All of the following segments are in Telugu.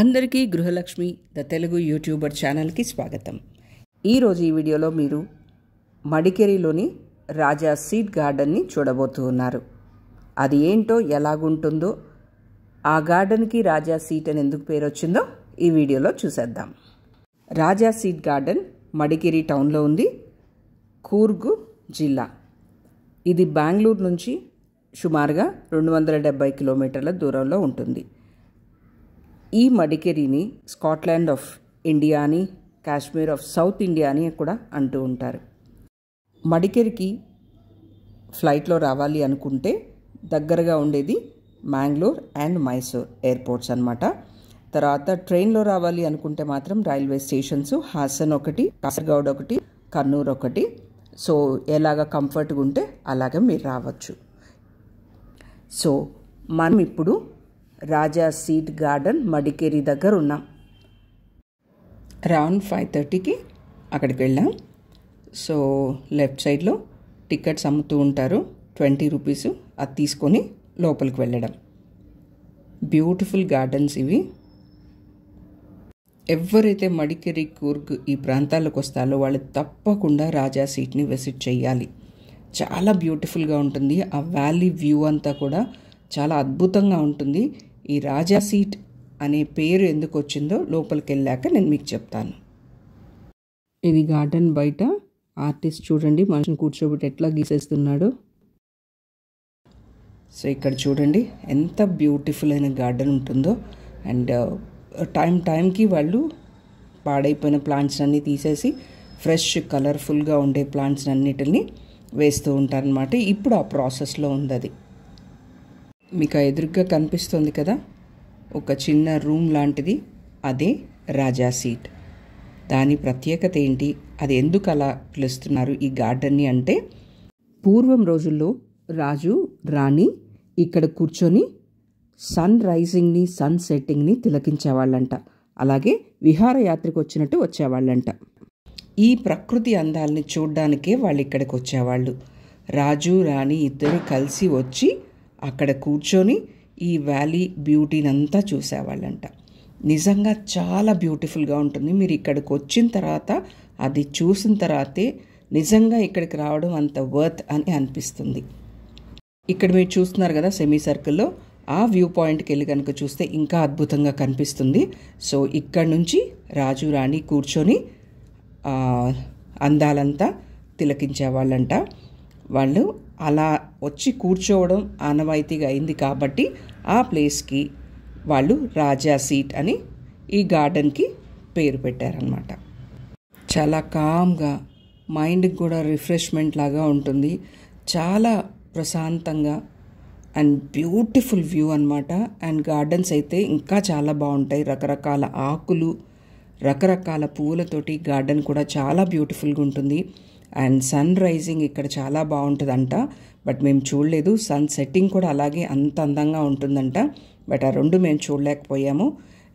అందరికీ గృహలక్ష్మి ద తెలుగు యూట్యూబర్ ఛానల్కి స్వాగతం ఈరోజు ఈ వీడియోలో మీరు మడికేరిలోని రాజా సీడ్ గార్డెన్ని చూడబోతూ ఉన్నారు అది ఏంటో ఎలాగుంటుందో ఆ గార్డెన్కి రాజా సీట్ అని ఎందుకు పేరు వచ్చిందో ఈ వీడియోలో చూసేద్దాం రాజా సీడ్ గార్డెన్ మడికేరి టౌన్లో ఉంది కూర్గు జిల్లా ఇది బెంగళూరు నుంచి సుమారుగా రెండు వందల డెబ్బై కిలోమీటర్ల దూరంలో ఉంటుంది ఈ మడికెరిని స్కాట్లాండ్ ఆఫ్ ఇండియా అని కాశ్మీర్ ఆఫ్ సౌత్ ఇండియా అని కూడా అంటూ ఉంటారు మడికెరికి ఫ్లైట్లో రావాలి అనుకుంటే దగ్గరగా ఉండేది మ్యాంగ్లూర్ అండ్ మైసూర్ ఎయిర్పోర్ట్స్ అనమాట తర్వాత ట్రైన్లో రావాలి అనుకుంటే మాత్రం రైల్వే స్టేషన్స్ హాసన్ ఒకటి కాసర్గౌడ్ ఒకటి కర్నూలు ఒకటి సో ఎలాగ కంఫర్ట్గా ఉంటే అలాగే మీరు రావచ్చు సో మనం ఇప్పుడు రాజా సీట్ గార్డెన్ మడికేరి దగ్గర ఉన్నాం రౌండ్ ఫైవ్ థర్టీకి అక్కడికి వెళ్ళాం సో లెఫ్ట్ సైడ్లో టికెట్స్ అమ్ముతూ ఉంటారు ట్వంటీ రూపీస్ అది తీసుకొని లోపలికి వెళ్ళడం బ్యూటిఫుల్ గార్డెన్స్ ఇవి ఎవరైతే మడికేరి కూర్గ్ ఈ ప్రాంతాలకు వస్తారో వాళ్ళు తప్పకుండా రాజా సీట్ని విసిట్ చేయాలి చాలా బ్యూటిఫుల్గా ఉంటుంది ఆ వ్యాలీ వ్యూ అంతా కూడా చాలా అద్భుతంగా ఉంటుంది ఈ రాజా సీట్ అనే పేరు ఎందుకు వచ్చిందో లోపలికి వెళ్ళాక నేను మీకు చెప్తాను ఇది గార్డెన్ బయట ఆర్టిస్ట్ చూడండి మనిషిని కూర్చోబెట్టి ఎట్లా గీసేస్తున్నాడు సో ఇక్కడ చూడండి ఎంత బ్యూటిఫుల్ అయిన గార్డెన్ ఉంటుందో అండ్ uh, టైం టైంకి వాళ్ళు పాడైపోయిన ప్లాంట్స్ అన్నీ తీసేసి ఫ్రెష్ కలర్ఫుల్గా ఉండే ప్లాంట్స్ అన్నిటిని వేస్తూ ఉంటారనమాట ఇప్పుడు ఆ ప్రాసెస్లో ఉంది అది మీకు ఎదురుగ్గా కనిపిస్తుంది కదా ఒక చిన్న రూమ్ లాంటిది అదే రాజా సీట్ దాని ప్రత్యేకత ఏంటి అది ఎందుకు అలా పిలుస్తున్నారు ఈ గార్డెన్ని అంటే పూర్వం రోజుల్లో రాజు రాణి ఇక్కడ కూర్చొని సన్ రైజింగ్ని సన్ సెట్టింగ్ని తిలకించేవాళ్ళంట అలాగే విహారయాత్రకు వచ్చినట్టు వచ్చేవాళ్ళంట ఈ ప్రకృతి అందాలని చూడ్డానికే వాళ్ళు ఇక్కడికి వచ్చేవాళ్ళు రాజు రాణి ఇద్దరు కలిసి వచ్చి అక్కడ కూర్చొని ఈ వ్యాలీ బ్యూటీనంతా చూసేవాళ్ళంట నిజంగా చాలా బ్యూటిఫుల్గా ఉంటుంది మీరు ఇక్కడికి వచ్చిన తర్వాత అది చూసిన తర్వాతే నిజంగా ఇక్కడికి రావడం అంత వర్త్ అని అనిపిస్తుంది ఇక్కడ మీరు చూస్తున్నారు కదా సెమీ సర్కిల్లో ఆ వ్యూ పాయింట్కి వెళ్ళి కనుక చూస్తే ఇంకా అద్భుతంగా కనిపిస్తుంది సో ఇక్కడ నుంచి రాజు రాణి కూర్చొని అందాలంతా తిలకించేవాళ్ళంట వాళ్ళు అలా వచ్చి కూర్చోవడం ఆనవాయితీగా అయింది కాబట్టి ఆ ప్లేస్కి వాళ్ళు రాజా సీట్ అని ఈ గార్డెన్కి పేరు పెట్టారనమాట చాలా కామ్గా మైండ్కి కూడా రిఫ్రెష్మెంట్ లాగా ఉంటుంది చాలా ప్రశాంతంగా అండ్ బ్యూటిఫుల్ వ్యూ అనమాట అండ్ గార్డెన్స్ అయితే ఇంకా చాలా బాగుంటాయి రకరకాల ఆకులు రకరకాల పువ్వులతోటి గార్డెన్ కూడా చాలా బ్యూటిఫుల్గా ఉంటుంది అండ్ సన్ రైజింగ్ ఇక్కడ చాలా బాగుంటుందంట బట్ మేము చూడలేదు సన్ సెట్టింగ్ కూడా అలాగే అంత అందంగా ఉంటుందంట బట్ ఆ రెండు మేము చూడలేకపోయాము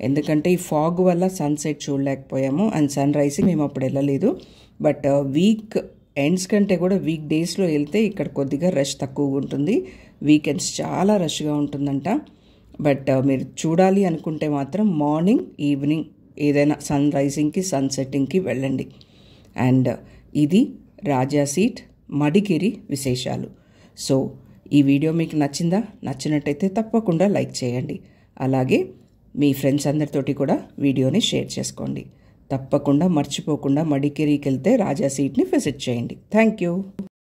ఎందుకంటే ఈ ఫాగ్ వల్ల సన్సెట్ చూడలేకపోయాము అండ్ సన్ రైజింగ్ మేము అప్పుడు వెళ్ళలేదు బట్ వీక్ ఎండ్స్ కంటే కూడా వీక్ డేస్లో వెళ్తే ఇక్కడ కొద్దిగా రష్ తక్కువగా ఉంటుంది వీకెండ్స్ చాలా రష్గా ఉంటుందంట బట్ మీరు చూడాలి అనుకుంటే మాత్రం మార్నింగ్ ఈవినింగ్ ఏదైనా సన్ రైజింగ్కి సన్ సెట్టింగ్కి వెళ్ళండి అండ్ ఇది రాజా సీట్ మడికిరి విశేషాలు సో ఈ వీడియో మీకు నచ్చిందా నచ్చినట్టయితే తప్పకుండా లైక్ చేయండి అలాగే మీ ఫ్రెండ్స్ అందరితోటి కూడా వీడియోని షేర్ చేసుకోండి తప్పకుండా మర్చిపోకుండా మడికిరికి వెళ్తే రాజా సీట్ని విజిట్ చేయండి థ్యాంక్ యూ